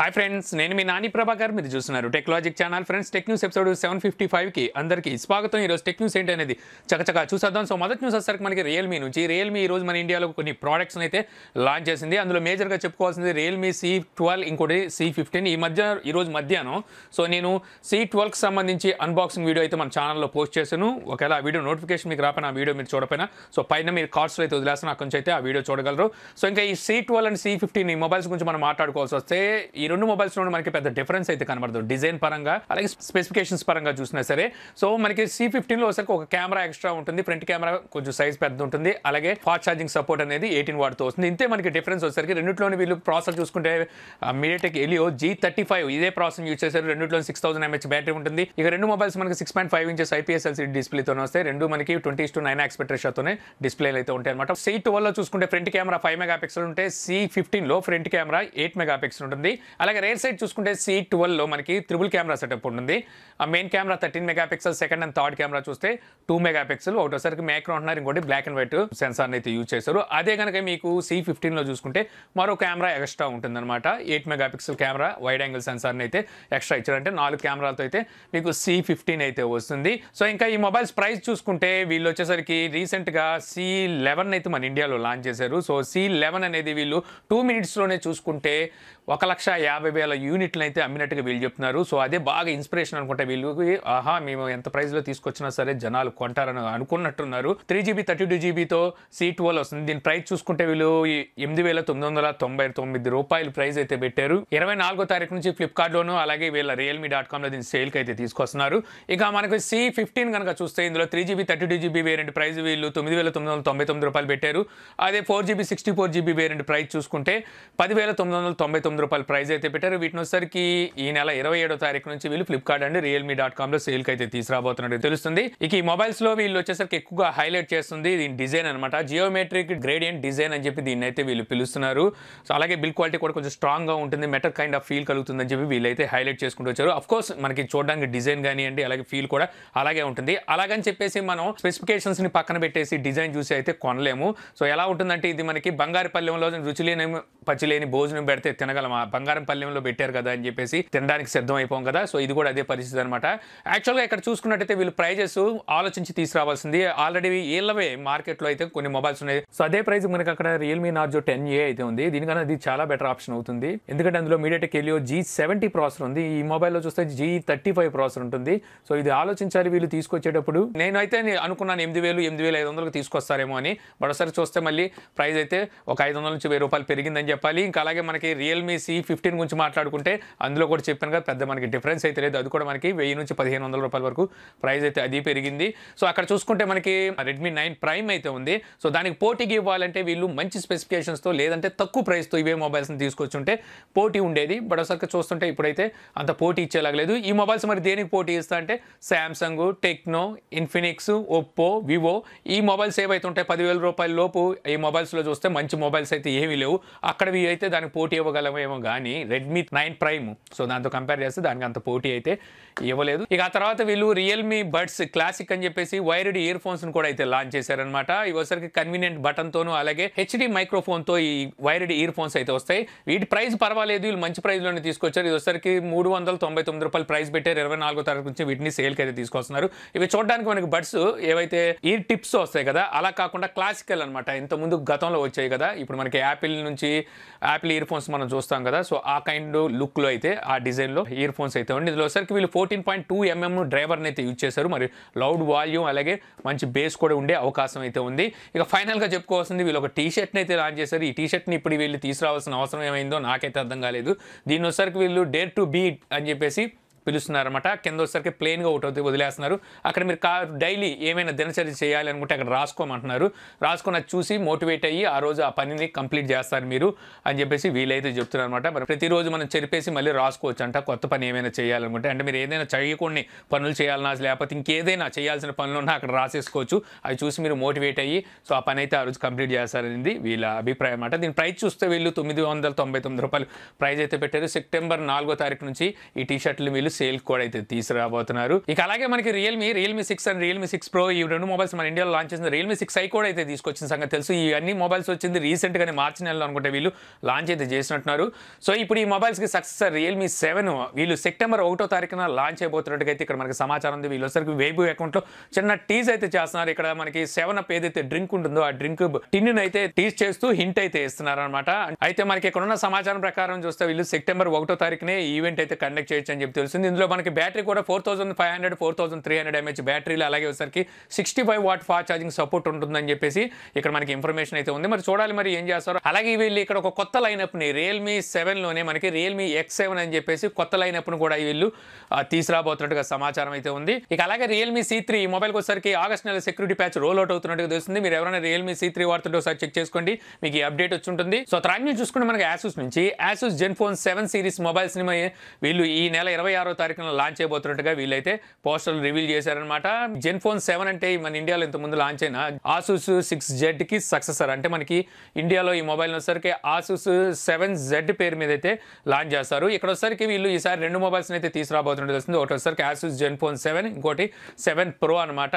hi friends నేను మీ నాని ప్రభాకర్ మీరు చూస్తున్నారు technologic channel friends tech news episode seven fifty ఫైవ్కి అందరికీ స్వాగతం ఈరోజు టెక్ న్యూస్ ఏంటి అనేది చకచకా చూసేద్దాం సో మొదటి న్యూస్ వచ్చేసరికి మనకి రియల్మీ నుంచి రియల్మీ ఈరోజు మన ఇండియాలో కొన్ని ప్రోడక్ట్స్ని అయితే లాంచ్ చేసింది అందులో మేజర్గా చెప్పుకోవాల్సింది రియల్మీ సి ట్వెల్వ్ ఇంకోటి సి ఫిఫ్టీన్ ఈ మధ్య ఈరోజు మధ్యాహ్నం సో నేను సి ట్వెల్వ్కి సంబంధించి అన్బాక్సింగ్ వీడియో అయితే మన ఛానల్లో పోస్ట్ చేశాను ఒకవేళ ఆ వీడియో నోటిఫికేషన్ మీకు రాపైన ఆ వీడియో మీరు చూడపోయినా సో పైన మీరు కార్డ్స్లో అయితే వదిలేస్తాను అక్కడి నుంచి అయితే ఆ వీడియో చూడగలరు సో ఇంకా ఈ C twelve and C fifteen ఈ మొబైల్స్ గురించి మనం మాట్లాడుకోవాల్సి వస్తే రెండు మొబైల్స్ లో మనకి పెద్ద డిఫరెన్స్ అయితే కనబడదు డిజైన్ పరంగా అలాగే స్పెసిఫికేషన్స్ పరంగా చూసినా సరే సో మనకి సి ఫిఫ్టీన్లో లో ఒక కెమెరా ఎక్స్ట్రా ఉంటుంది ఫ్రంట్ కెమెరా కొంచెం సైజ్ పెద్ద ఉంటుంది అలాగే ఫాస్ట్ ఛార్జింగ్ సపోర్ట్ అనేది ఎయిటీన్ వాట్తో వస్తుంది ఇంతే మనకి డిఫరెన్స్ వచ్చేసరికి రెండింటిలోని వీళ్ళు ప్రాసెస్ చూసుకుంటే MediaTek Helio G thirty five ఇదే ప్రాసెస్ యూజ్ చేశారు రెండులో సిక్స్ థౌసండ్ ఎంహెచ్ బ్యాటరీ ఉంటుంది ఇక రెండు మొబైల్స్ మనకి six point five inches IPS LCD డిస్ప్లేతో వస్తాయి రెండు మనకి twenty to nine aspect display అయితే ఉంటాయి అనమాట సీ ట్వెల్వ్లో చూసుకుంటే front camera five mega pixel ఉంటే సి ఫిఫ్టీన్లో front camera eight mega pixel ఉంటుంది అలాగే రేర్ సైడ్ చూసుకుంటే సి ట్వెల్వ్లో మనకి త్రిబుల్ కెమెరా సెటప్ ఉంటుంది ఆ main camera thirteen mega pixel second and third camera చూస్తే టూ మెగా పిక్సెల్ ఒకటోసారికి మ్యాక్రో అంటున్నారు ఇంకోటి బ్లాక్ అండ్ వైట్ సెన్సార్ని అయితే యూజ్ చేశారు అదే కనుక మీకు సి ఫిఫ్టీన్లో చూసుకుంటే మరో కెమెరా ఎక్స్ట్రా ఉంటుందన్నమాట eight mega pixel camera wide angle సెన్సార్ని అయితే ఎక్స్ట్రా ఇచ్చారంటే నాలుగు కెమెరాలతో అయితే మీకు సి ఫిఫ్టీన్ అయితే వస్తుంది సో ఇంకా ఈ మొబైల్స్ ప్రైస్ చూసుకుంటే వీళ్ళు వచ్చేసరికి రీసెంట్గా సి లెవెన్ అయితే మన ఇండియాలో లాంచ్ చేశారు సో సి లెవెన్ అనేది వీళ్ళు టూ మినిట్స్లోనే చూసుకుంటే ఒక లక్ష యాభై వేల యూనిట్లు అయితే అమ్మినట్టుగా వీళ్ళు చెప్తున్నారు సో అదే బాగా ఇన్స్పిరేషన్ అనుకుంటా వీళ్ళు ఆహా మేము ఎంత ప్రైస్లో తీసుకొచ్చినా సరే జనాలు కొంటారని అనుకున్నట్టున్నారు త్రీ జీబీ థర్టీ టూ జీబీతో సీట్ వల్ వస్తుంది దీని ప్రైస్ చూసుకుంటే వీళ్ళు ఎనిమిది వేల తొమ్మిది వందల తొంభై తొమ్మిది రూపాయలు ప్రైస్ అయితే పెట్టారు ఇరవై నాలుగో తారీఖు నుంచి ఫ్లిప్కార్ట్లోను అలాగే వీళ్ళ రియల్మీ డాట్ కామ్లో దీని సేల్కి అయితే తీసుకొస్తున్నారు ఇక మనకు సి ఫిఫ్టీన్ కనుక చూస్తే ఇందులో three GB thirty two GB variant price వీళ్ళు తొమ్మిది వేల తొమ్మిది వందల తొంభై తొమ్మిది రూపాయలు పెట్టారు అదే four GB sixty four GB variant price చూసుకుంటే పదివేల తొమ్మిది వందల తొంభై తొమ్మిది రూపాయల ప్రైస్ ప్రైజ్ అయితే పెట్టారు వీటిని వచ్చరికి ఈ నెల ఇరవై ఏడో తారీఖు నుంచి వీళ్ళు Flipkart and Realme dot com లో సేల్ అయితే తీసుకురాబోతున్నట్టు తెలుస్తుంది ఇక ఈ మొబైల్స్ లో వీళ్ళు వచ్చేసరికి ఎక్కువగా హైలైట్ చేస్తుంది దీని డిజైన్ అనమాట జియోమెట్రిక్ గ్రేడియంట్ డిజైన్ అని చెప్పి దీన్ని అయితే వీళ్ళు పిలుస్తున్నారు సో అలాగే బిల్ క్వాలిటీ కూడా కొంచెం స్ట్రాంగ్ గా ఉంటుంది మెటర్ కైండ్ ఆఫ్ ఫీల్ కలుగుతుందని చెప్పి వీళ్ళైతే హైలైట్ చేసుకుంటూ వచ్చారు అఫ్ కోర్స్ మనకి చూడడానికి డిజైన్ కానివ్వండి అలాగే ఫీల్ కూడా అలాగే ఉంటుంది అలాగని చెప్పేసి మనం స్పెసిఫికేషన్స్ ని పక్కన పెట్టేసి డిజైన్ చూసి అయితే కొనలేము సో ఎలా ఉంటుందంటే ఇది మనకి బంగారు పల్లెంలో రుచిలేని పచ్చిలేని భోజనం పెడితే తినగలమా బంగారు బంగారం పల్లెంలో పెట్టారు కదా అని చెప్పేసి తినడానికి సిద్ధం అయిపోం కదా సో ఇది కూడా అదే పరిస్థితి అనమాట యాక్చువల్గా ఇక్కడ చూసుకున్నట్టయితే వీళ్ళు ప్రైజెస్ ఆలోచించి తీసుకురావాల్సింది ఆల్రెడీ ఏళ్ళవే మార్కెట్లో అయితే కొన్ని మొబైల్స్ ఉన్నాయి సో అదే ప్రైస్ మనకి అక్కడ రియల్మీ నార్జో టెన్ ఏ అయితే ఉంది దీనికన్నా ఇది చాలా బెటర్ ఆప్షన్ అవుతుంది ఎందుకంటే అందులో MediaTek Helio G seventy processor ఉంది ఈ మొబైల్లో చూస్తే జీ థర్టీ ఫైవ్ ప్రాసెసర్ ఉంటుంది సో ఇది ఆలోచించాలి వీళ్ళు తీసుకొచ్చేటప్పుడు నేనైతే అనుకున్నాను ఎనిమిది వేలు ఎనిమిది వేల ఐదు వందలకు తీసుకొస్తారేమో అని మరోసారి చూస్తే మళ్ళీ ప్రైస్ అయితే ఒక ఐదు వందల నుంచి వెయ్యి రూపాయలు పెరిగిందని చెప్పాలి ఇంకా అలాగే మనకి రియల్మీ సి ఫిఫ్టీ ఫిఫ్టీన్ గురించి మాట్లాడుకుంటే అందులో కూడా చెప్పాను కదా పెద్ద మనకి డిఫరెన్స్ అయితే లేదు అది కూడా మనకి వెయ్యి నుంచి పదిహేను వందల రూపాయల వరకు ప్రైస్ అయితే అది పెరిగింది సో అక్కడ చూసుకుంటే మనకి రెడ్మీ నైన్ ప్రైమ్ అయితే ఉంది సో దానికి పోటీకి ఇవ్వాలంటే వీళ్ళు మంచి స్పెసిఫికేషన్స్తో లేదంటే తక్కువ ప్రైస్తో ఇవే మొబైల్స్ని ఉంటే పోటీ ఉండేది బట్ ఒకసారి చూస్తుంటే ఇప్పుడైతే అంత పోటీ ఇచ్చేలాగలేదు ఈ మొబైల్స్ మరి దేనికి పోటీ ఇస్తా అంటే Samsung Tecno Infinix Oppo Vivo ఈ మొబైల్స్ ఏవైతే ఉంటాయి పదివేల రూపాయల లోపు ఈ మొబైల్స్లో చూస్తే మంచి మొబైల్స్ అయితే ఏమీ లేవు అక్కడ అయితే దానికి పోటీ ఇవ్వగలమేమో కానీ రెడ్మీ నైన్ ప్రైమ్ సో దాంతో కంపేర్ చేస్తే దానికి అంత పోటీ అయితే ఇవ్వలేదు ఇక ఆ తర్వాత వీళ్ళు రియల్మీ బడ్స్ క్లాసిక్ అని చెప్పేసి వైర్డ్ ఇయర్ ఫోన్స్ను కూడా అయితే లాంచ్ చేశారనమాట ఇవ్వసరికి కన్వీనియంట్ బటన్తోనూ అలాగే హెచ్డి మైక్రోఫోన్తో ఈ వైర్డ్ ఇయర్ ఫోన్స్ అయితే వస్తాయి వీటి ప్రైస్ పర్వాలేదు వీళ్ళు మంచి ప్రైస్లోనే తీసుకొచ్చారు ఇవసరికి మూడు వందల తొంభై తొమ్మిది రూపాయలు ప్రైస్ పెట్టారు ఇరవై నాలుగో తారీఖు నుంచి వీటిని సేల్కి అయితే తీసుకొస్తున్నారు ఇవి చూడడానికి మనకి బడ్స్ ఏవైతే ఈ టిప్స్ వస్తాయి కదా అలా కాకుండా క్లాసికల్ అనమాట ఇంతకుముందు గతంలో వచ్చాయి కదా ఇప్పుడు మనకి యాపిల్ నుంచి యాపిల్ ఇయర్ ఫోన్స్ మనం చూస్తాం కదా సో ఆ కైండ్ లుక్లో అయితే ఆ డిజైన్లో ఇయర్ ఫోన్స్ అయితే ఉండి ఇందులో వీళ్ళు ఫోర్టీన్ పాయింట్ టూ ఎంఎం డ్రైవర్ని అయితే యూజ్ చేశారు మరి లౌడ్ వాల్యూమ్ అలాగే మంచి బేస్ కూడా ఉండే అవకాశం అయితే ఉంది ఇక ఫైనల్గా చెప్పుకోవాల్సింది వీళ్ళు ఒక టీ షర్ట్ని అయితే లాంచ్ చేశారు ఈ టీషర్ట్ని ఇప్పుడు వీళ్ళు తీసుకురావాల్సిన అవసరం ఏమైందో నాకైతే అర్థం కాలేదు దీని వచ్చేసరికి వీళ్ళు డేర్ టు బీ అని చెప్పేసి పిలుస్తున్నారన్నమాట కింద వచ్చేసరికి ప్లెయిన్గా ఒకటి వదిలేస్తున్నారు అక్కడ మీరు కా డైలీ ఏమైనా దినచర్య చేయాలి అనుకుంటే అక్కడ రాసుకోమంటున్నారు రాసుకున్నది చూసి మోటివేట్ అయ్యి ఆ రోజు ఆ పనిని కంప్లీట్ చేస్తారు మీరు అని చెప్పేసి వీలైతే చెప్తున్నారు అనమాట మరి ప్రతిరోజు మనం చెరిపేసి మళ్ళీ రాసుకోవచ్చు అంట కొత్త పని ఏమైనా చేయాలనుకుంటే అంటే మీరు ఏదైనా చేయకుండా పనులు చేయాలన్నా లేకపోతే ఇంకేదైనా చేయాల్సిన పనులు ఉన్నా అక్కడ రాసేసుకోవచ్చు అవి చూసి మీరు మోటివేట్ అయ్యి సో ఆ పని అయితే ఆ రోజు కంప్లీట్ చేస్తారనేది వీళ్ళ అభిప్రాయం అనమాట దీని ప్రైస్ చూస్తే వీళ్ళు తొమ్మిది వందల తొంభై తొమ్మిది రూపాయలు ప్రైజ్ అయితే పెట్టారు సెప్టెంబర్ నాలుగో తారీఖు నుంచి ఈ టీషర్ట్లు వీళ్ళు సేల్ కూడా అయితే తీసుకురాబోతున్నారు ఇక అలాగే మనకి Realme Realme six and Realme six pro ఈ రెండు మొబైల్స్ మన ఇండియాలో లాంచ్ చేసిన రియల్మీ సిక్స్ ఐ కూడా అయితే తీసుకొచ్చిన సంగతి తెలుసు ఈ అన్ని మొబైల్స్ వచ్చింది రీసెంట్ గానే మార్చి నెలలో అనుకుంటే వీళ్ళు లాంచ్ అయితే చేసినట్టున్నారు సో ఇప్పుడు ఈ మొబైల్స్ కి సక్సెస్ రియల్మీ సెవెన్ వీళ్ళు సెప్టెంబర్ ఒకటో తారీఖున లాంచ్ అయిపోతున్నట్టుగా అయితే ఇక్కడ మనకి సమాచారం ఉంది వీళ్ళు వచ్చరికి వేబు అకౌంట్ లో చిన్న టీజ్ అయితే చేస్తున్నారు ఇక్కడ మనకి సెవెన్ అప్ ఏదైతే డ్రింక్ ఉంటుందో ఆ డ్రింక్ టిన్ అయితే టీజ్ చేస్తూ హింట్ అయితే ఇస్తున్నారు అనమాట అయితే మనకి ఇక్కడ ఉన్న సమాచారం ప్రకారం చూస్తే వీళ్ళు సెప్టెంబర్ ఒకటో తారీఖునే ఈవెంట్ అయితే కండక్ట్ చేయొచ్చు అని చెప్పి తెలుసు వస్తుంది ఇందులో మనకి బ్యాటరీ కూడా four thousand five hundred four thousand three hundred MH బ్యాటరీలు అలాగే వచ్చేసరికి sixty five watt fast charging support ఉంటుందని చెప్పేసి ఇక్కడ మనకి ఇన్ఫర్మేషన్ అయితే ఉంది మరి చూడాలి మరి ఏం చేస్తారు అలాగే వీళ్ళు ఇక్కడ ఒక కొత్త లైనప్ని రియల్మీ సెవెన్లోనే మనకి రియల్మీ ఎక్స్ సెవెన్ అని చెప్పేసి కొత్త లైనప్ను కూడా వీళ్ళు తీసుకురాబోతున్నట్టుగా సమాచారం అయితే ఉంది ఇక అలాగే రియల్మీ సీ త్రీ మొబైల్ మొబైల్కి వచ్చేసరికి ఆగస్ట్ నెల సెక్యూరిటీ ప్యాచ్ రోల్ అవుట్ అవుతున్నట్టుగా తెలుస్తుంది మీరు ఎవరైనా రియల్మీ సీ త్రీ వాడుతుంటే ఒకసారి చెక్ చేసుకోండి మీకు ఈ అప్డేట్ వచ్చి ఉంటుంది సో త్రాన్యూ చూసుకుంటే మనకి యాసూస్ నుంచి యాసూస్ జెన్ఫోన్ సెవెన్ సిరీస్ మొబైల్స్ని వీళ్ళు ఈ నెల ఇరవై ఆరు ఆరో తారీఖున లాంచ్ చేయబోతున్నట్టుగా వీళ్ళైతే పోస్టర్లు రివీల్ చేశారనమాట జెన్ ఫోన్ సెవెన్ అంటే మన ఇండియాలో ఇంతకుముందు లాంచ్ అయిన ఆసూస్ సిక్స్ జెడ్కి సక్సెసర్ అంటే మనకి ఇండియాలో ఈ మొబైల్ వచ్చేసరికి ఆసూస్ సెవెన్ జెడ్ పేరు మీద అయితే లాంచ్ చేస్తారు ఇక్కడ వచ్చేసరికి వీళ్ళు ఈసారి రెండు మొబైల్స్ని అయితే తీసుకురాబోతున్నట్టు తెలుస్తుంది ఒకటి వచ్చేసరికి ఆసూస్ జెన్ ఫోన్ సెవెన్ ఇంకోటి సెవెన్ ప్రో అనమాట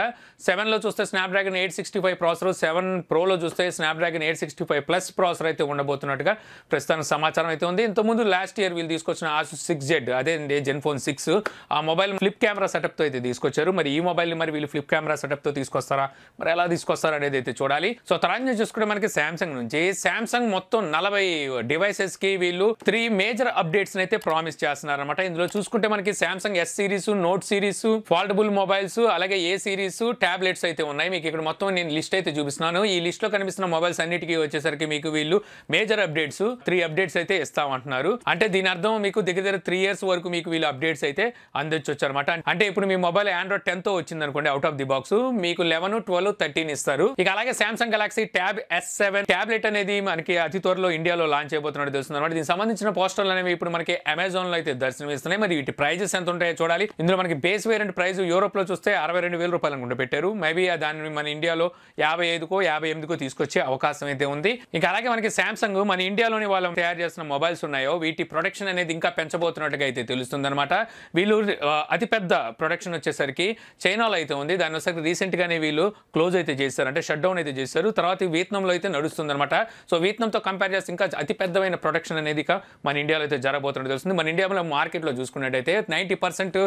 సెవెన్లో చూస్తే Snapdragon eight sixty five processor seven ప్రోలో చూస్తే Snapdragon eight sixty five plus processor అయితే ఉండబోతున్నట్టుగా ప్రస్తుతానికి సమాచారం అయితే ఉంది ఇంతకుముందు లాస్ట్ ఇయర్ వీళ్ళు తీసుకొచ్చిన ఆసూస్ సిక్స్ జెడ్ అదే జెన్ ఫోన్ సిక్స్ ఆ మొబైల్ ఫ్లిప్ కెమెరా సెటప్తో అయితే తీసుకొచ్చారు మరి ఈ మొబైల్ని మరి వీళ్ళు ఫ్లిప్ కెమెరా సెటప్తో తీసుకొస్తారా మరి ఎలా తీసుకొస్తారా అనేది అయితే చూడాలి సో తర్వాత చూసుకుంటే మనకి శాంసంగ్ నుంచి శాంసంగ్ మొత్తం నలభై డివైసెస్కి వీళ్ళు త్రీ మేజర్ అప్డేట్స్ అయితే ప్రామిస్ చేస్తున్నారు అనమాట ఇందులో చూసుకుంటే మనకి Samsung S series note series foldable mobiles అలాగే ఏ సిరీస్ టాబ్లెట్స్ అయితే ఉన్నాయి మీకు ఇక్కడ మొత్తం నేను లిస్ట్ అయితే చూపిస్తున్నాను ఈ లిస్ట్లో కనిపిస్తున్న మొబైల్స్ అన్నిటికీ వచ్చేసరికి మీకు వీళ్ళు మేజర్ అప్డేట్స్ త్రీ అప్డేట్స్ అయితే ఇస్తామంటున్నారు అంటే దీని అర్థం మీకు దగ్గర దగ్గర త్రీ ఇయర్స్ వరకు మీకు వీళ్ళు అప్డేట్స్ అప్డేట్స్ అయితే అందొచ్చు అనమాట అంటే ఇప్పుడు మీ మొబైల్ ఆండ్రాయిడ్ తో వచ్చింది అనుకోండి అవుట్ ఆఫ్ ది బాక్స్ మీకు లెవెన్ ట్వెల్వ్ థర్టీన్ ఇస్తారు ఇక అలాగే Samsung Galaxy Tab S seven tablet అనేది మనకి అతి త్వరలో ఇండియాలో లాంచ్ అయిపోతున్నట్టు తెలుస్తుంది అనమాట దీనికి సంబంధించిన పోస్టర్లు అనేవి ఇప్పుడు మనకి అమెజాన్ లో అయితే దర్శనమిస్తున్నాయి మరి వీటి ప్రైజెస్ ఎంత ఉంటాయో చూడాలి ఇందులో మనకి బేస్ వేరియంట్ ప్రైస్ యూరోప్ లో చూస్తే అరవై రెండు వేల రూపాయలు అనుకుంటూ పెట్టారు మేబీ దాన్ని మన ఇండియాలో యాభై ఐదుకో యాభై ఎనిమిదికో తీసుకొచ్చే అవకాశం అయితే ఉంది ఇంకా అలాగే మనకి సామ్సంగ్ మన ఇండియాలోని వాళ్ళు తయారు చేసిన మొబైల్స్ ఉన్నాయో వీటి ప్రొడక్షన్ అనేది ఇంకా పెంచబోతున్నట్టుగా అయితే తెలుస్తుంది అనమాట వీళ్ళు అతిపెద్ద ప్రొడక్షన్ వచ్చేసరికి చైనాలో అయితే ఉంది దాని వచ్చేసరికి రీసెంట్గానే వీళ్ళు క్లోజ్ అయితే చేశారు అంటే షట్ డౌన్ అయితే చేశారు తర్వాత వియత్నంలో అయితే నడుస్తుందన్నమాట సో వియత్నంతో కంపేర్ చేస్తే ఇంకా అతిపెద్దమైన ప్రొడక్షన్ అనేది మన ఇండియాలో అయితే జరగబోతున్నట్టు తెలుస్తుంది మన ఇండియాలో మార్కెట్లో చూసుకున్నట్టయితే నైంటీ పర్సెంట్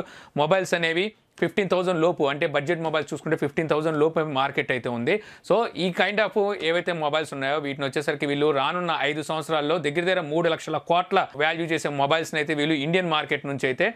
మొబైల్స్ అనేవి ఫిఫ్టీన్ థౌసండ్ లోపు అంటే బడ్జెట్ మొబైల్స్ చూసుకుంటే ఫిఫ్టీన్ థౌసండ్ లోపు మార్కెట్ అయితే ఉంది సో ఈ కైండ్ ఆఫ్ ఏవైతే మొబైల్స్ ఉన్నాయో వీటిని వచ్చేసరికి వీళ్ళు రానున్న ఐదు సంవత్సరాల్లో దగ్గర దగ్గర మూడు లక్షల కోట్ల వాల్యూ చేసే మొబైల్స్ని అయితే వీళ్ళు ఇండియన్ మార్కెట్ నుంచి అయితే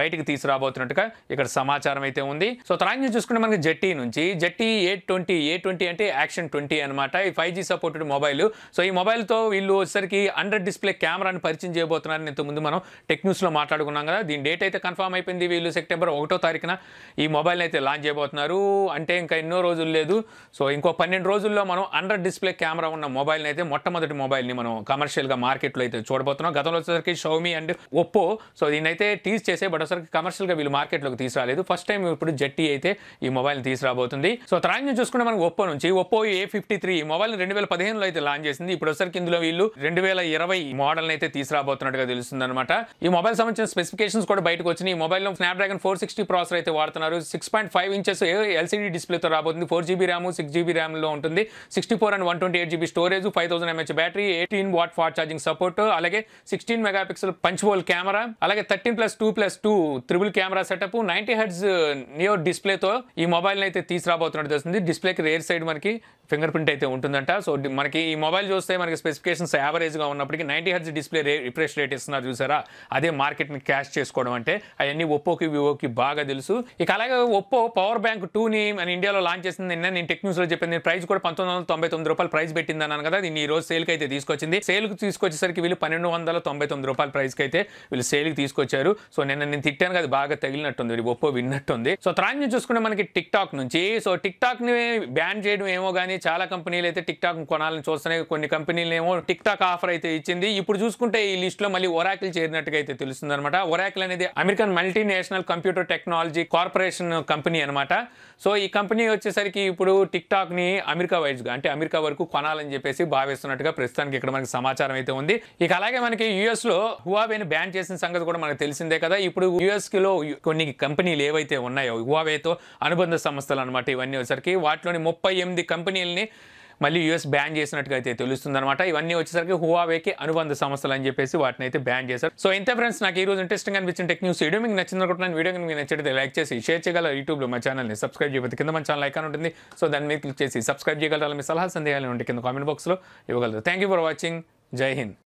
బయటకు తీసుకురాబోతున్నట్టుగా ఇక్కడ సమాచారం అయితే ఉంది సో తర్వాత చూసుకుంటే మనకి జెట్టి నుంచి ZTE A twenty A twenty అంటే యాక్షన్ ట్వంటీ అనమాట ఈ five G supported mobile so ఈ మొబైల్తో వీళ్ళు వచ్చేసరికి అండర్ డిస్ప్లే కెమెరాని పరిచయం చేయబోతున్నారని ఇంతకుముందు మనం టెక్ న్యూస్లో మాట్లాడుకున్నాం కదా దీని డేట్ అయితే కన్ఫర్మ్ అయిపోయింది వీళ్ళు సెప్టెంబర్ ఒకటో తారీఖున ఈ మొబైల్ని అయితే లాంచ్ చేయబోతున్నారు అంటే ఇంకా ఎన్నో రోజులు లేదు సో ఇంకో పన్నెండు రోజుల్లో మనం అండర్ డిస్ప్లే కెమెరా ఉన్న మొబైల్ని అయితే మొట్టమొదటి మొబైల్ని మనం కమర్షియల్గా మార్కెట్లో అయితే చూడబోతున్నాం గతంలో వచ్చేసరికి షౌమి అండ్ ఒప్పో సో దీని అయితే టీజ్ చేసే బట్ ఒకసారి కమర్షియల్గా వీళ్ళు మార్కెట్లోకి తీసుకురాలేదు ఫస్ట్ టైం ఇప్పుడు జట్టి అయితే ఈ మొబైల్ని తీసుకురాబోతుంది సో తరాంగం చూసుకుంటే మనకు ఒప్పో నుంచి ఒప్పో ఏ ఫిఫ్టీ త్రీ ఈ మొబైల్ రెండు వేల పదిహేనులో అయితే లాంచ్ చేసింది ఇప్పుడు ఒకసారికి ఇందులో వీళ్ళు రెండు వేల ఇరవై మోడల్ని అయితే తీసుకురాబోతున్నట్టుగా తెలుస్తుంది అనమాట ఈ మొబైల్ సంబంధించిన స్పెసిఫికేషన్స్ కూడా బయటకు వచ్చినాయి ఈ మొబైల్లో స్నాప్డ్రాగన్ ఫోర్ సిక్స్టీ ప్రాసెసర్ అయితే వాడుతున్నారు six point five inches LCD డిస్ప్లేతో రాబోతుంది four GB RAM six GB ర్యామ్లో ఉంటుంది sixty four and one twenty eight GB storage five thousand MH battery eighteen watt fast charging support అలాగే sixteen pixel punch hole camera అలాగే thirteen plus two plus two triple camera setup ninety hertz neo డిస్ప్లేతో ఈ మొబైల్ని అయితే తీసుకురాబోతున్నట్టు తెలుస్తుంది డిస్ప్లేకి rear side మనకి ఫింగర్ ప్రింట్ అయితే ఉంటుందంట సో మనకి ఈ మొబైల్ చూస్తే మనకి స్పెసిఫికేషన్స్ యావరేజ్గా ఉన్నప్పటికీ ninety hertz display refresh rate ఇస్తున్నారు చూసారా అదే మార్కెట్ని క్యాష్ చేసుకోవడం అంటే అవన్నీ ఒప్పోకి వివోకి బాగా తెలుసు ఇక అలాగే ఒప్పో పవర్ బ్యాంక్ టూని మన ఇండియాలో లాంచ్ చేసింది నిన్న నేను టెక్ న్యూస్లో చెప్పింది ప్రైస్ కూడా పంతొమ్మిది వందల తొంభై తొమ్మిది రూపాయలు ప్రైస్ పెట్టింది అన్నాను కదా దీన్ని ఈ రోజు సేల్కి అయితే తీసుకొచ్చింది సేల్కి తీసుకొచ్చేసరికి వీళ్ళు పన్నెండు వందల తొంభై తొమ్మిది రూపాయల ప్రైస్కి అయితే వీళ్ళు సేల్కి తీసుకొచ్చారు సో నిన్న నేను తిట్టాను కదా బాగా తగిలినట్టుంది ఒప్పో విన్నట్టుంది సో తర్వాత నుంచి చూసుకుంటే మనకి టిక్ టాక్ నుంచి సో టిక్ టాక్ని బ్యాన్ చేయడం ఏమో కానీ చాలా కంపెనీలు అయితే టిక్ టాక్ కొనాలని చూస్తున్నాయి కొన్ని కంపెనీలు ఏమో టిక్ టాక్ ఆఫర్ అయితే ఇచ్చింది ఇప్పుడు చూసుకుంటే ఈ లిస్ట్లో మళ్ళీ ఒరాకిల్ చేరినట్టుగా అయితే తెలుస్తుంది అనమాట ఒరాకిల్ అనేది American multinational computer technology corporation company అనమాట సో ఈ కంపెనీ వచ్చేసరికి ఇప్పుడు టిక్ టాక్ని అమెరికా వైజ్గా అంటే అమెరికా వరకు కొనాలని చెప్పేసి భావిస్తున్నట్టుగా ప్రస్తుతానికి ఇక్కడ మనకి సమాచారం అయితే ఉంది ఇక అలాగే మనకి యూఎస్లో హువావేని బ్యాన్ చేసిన సంగతి కూడా మనకు తెలిసిందే కదా ఇప్పుడు యుఎస్కిలో కొన్ని కంపెనీలు ఏవైతే ఉన్నాయో హువావేతో అనుబంధ సంస్థలు అనమాట ఇవన్నీ వచ్చేసరికి వాటిలోని ముప్పై ఎనిమిది కంపెనీలని మళ్ళీ యూఎస్ బ్యాన్ చేసినట్టుగా అయితే తెలుస్తుంది అనమాట ఇవన్నీ వచ్చేసరికి హువావేకి అనుబంధ సంస్థలు అని చెప్పేసి వాటిని అయితే బ్యాన్ చేశారు సో ఇంత ఫ్రెండ్స్ నాకు ఈ రోజు ఇంట్రెస్టింగ్ అనిపించిన టెక్ న్యూస్ వీడియో మీకు నచ్చింది అనుకుంటున్నాను వీడియో మీకు నచ్చితే లైక్ చేసి షేర్ చేయగలరు యూట్యూబ్లో మా ఛానల్ని సబ్స్క్రైబ్ చేయబోతుంది కింద మన ఛానల్ ఐకాన్ ఉంటుంది సో దాన్ని మీద క్లిక్ చేసి సబ్స్క్రైబ్ చేయగలరా మీ సలహా సందేహాలు ఉంటే కింద కామెంట్ బాక్స్లో ఇవ్వగలరు థ్యాంక్ యూ ఫర్ వాచింగ్ జై హింద్